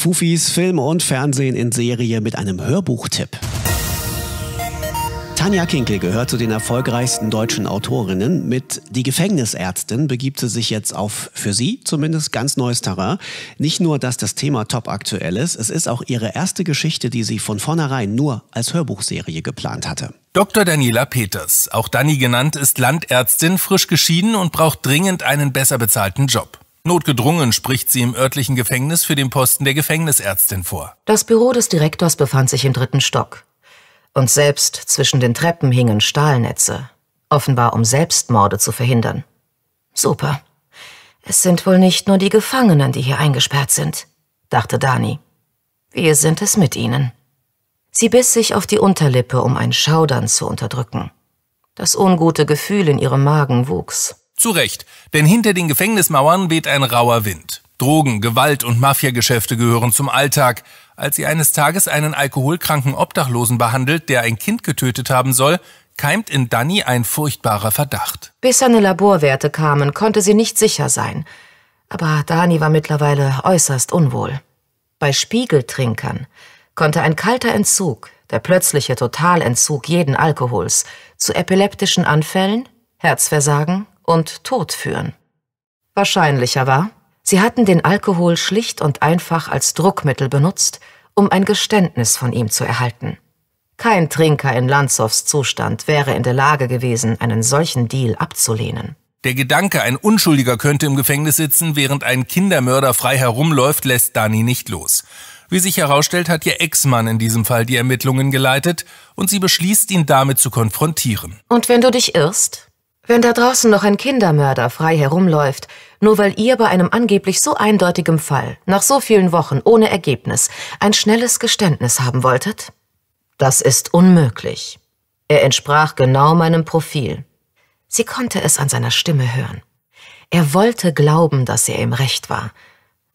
Fufis Film und Fernsehen in Serie mit einem Hörbuchtipp. Tanja Kinkel gehört zu den erfolgreichsten deutschen Autorinnen. Mit Die Gefängnisärztin begibt sie sich jetzt auf, für sie zumindest, ganz neues Terrain. Nicht nur, dass das Thema top aktuell ist, es ist auch ihre erste Geschichte, die sie von vornherein nur als Hörbuchserie geplant hatte. Dr. Daniela Peters, auch Dani genannt, ist Landärztin, frisch geschieden und braucht dringend einen besser bezahlten Job. Notgedrungen spricht sie im örtlichen Gefängnis für den Posten der Gefängnisärztin vor. Das Büro des Direktors befand sich im dritten Stock. Und selbst zwischen den Treppen hingen Stahlnetze, offenbar um Selbstmorde zu verhindern. Super. Es sind wohl nicht nur die Gefangenen, die hier eingesperrt sind, dachte Dani. Wir sind es mit ihnen. Sie biss sich auf die Unterlippe, um ein Schaudern zu unterdrücken. Das ungute Gefühl in ihrem Magen wuchs. Zu Recht, denn hinter den Gefängnismauern weht ein rauer Wind. Drogen, Gewalt und Mafiageschäfte gehören zum Alltag. Als sie eines Tages einen alkoholkranken Obdachlosen behandelt, der ein Kind getötet haben soll, keimt in Danny ein furchtbarer Verdacht. Bis seine Laborwerte kamen, konnte sie nicht sicher sein. Aber Dani war mittlerweile äußerst unwohl. Bei Spiegeltrinkern konnte ein kalter Entzug, der plötzliche Totalentzug jeden Alkohols, zu epileptischen Anfällen, Herzversagen und Tod führen. Wahrscheinlicher war, sie hatten den Alkohol schlicht und einfach als Druckmittel benutzt, um ein Geständnis von ihm zu erhalten. Kein Trinker in Lanzows Zustand wäre in der Lage gewesen, einen solchen Deal abzulehnen. Der Gedanke, ein Unschuldiger könnte im Gefängnis sitzen, während ein Kindermörder frei herumläuft, lässt Dani nicht los. Wie sich herausstellt, hat ihr Ex-Mann in diesem Fall die Ermittlungen geleitet und sie beschließt, ihn damit zu konfrontieren. Und wenn du dich irrst, wenn da draußen noch ein Kindermörder frei herumläuft, nur weil ihr bei einem angeblich so eindeutigen Fall, nach so vielen Wochen ohne Ergebnis, ein schnelles Geständnis haben wolltet? Das ist unmöglich. Er entsprach genau meinem Profil. Sie konnte es an seiner Stimme hören. Er wollte glauben, dass er im Recht war,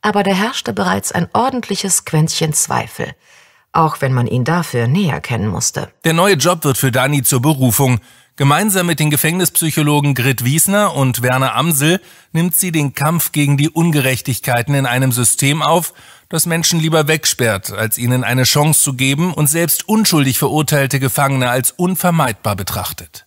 aber da herrschte bereits ein ordentliches Quäntchen Zweifel, auch wenn man ihn dafür näher kennen musste. Der neue Job wird für Dani zur Berufung. Gemeinsam mit den Gefängnispsychologen Grit Wiesner und Werner Amsel nimmt sie den Kampf gegen die Ungerechtigkeiten in einem System auf, das Menschen lieber wegsperrt, als ihnen eine Chance zu geben und selbst unschuldig verurteilte Gefangene als unvermeidbar betrachtet.